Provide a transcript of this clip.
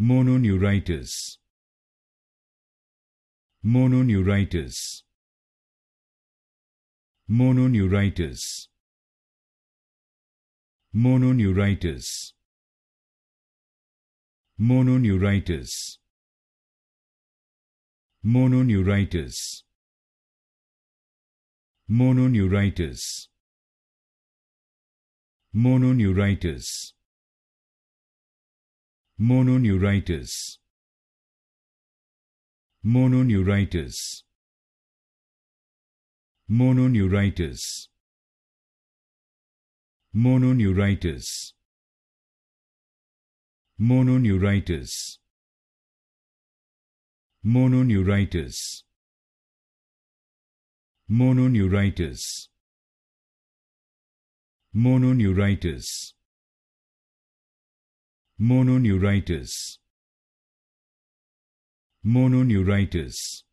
mononeuritis mononeuritis mononeuritis mononeuritis mononeuritis mononeuritis mononeuritis mononeuritis mononeuritis mononeuritis mononeuritis mononeuritis mononeuritis mononeuritis mononeuritis mononeuritis mononeuritis mononeuritis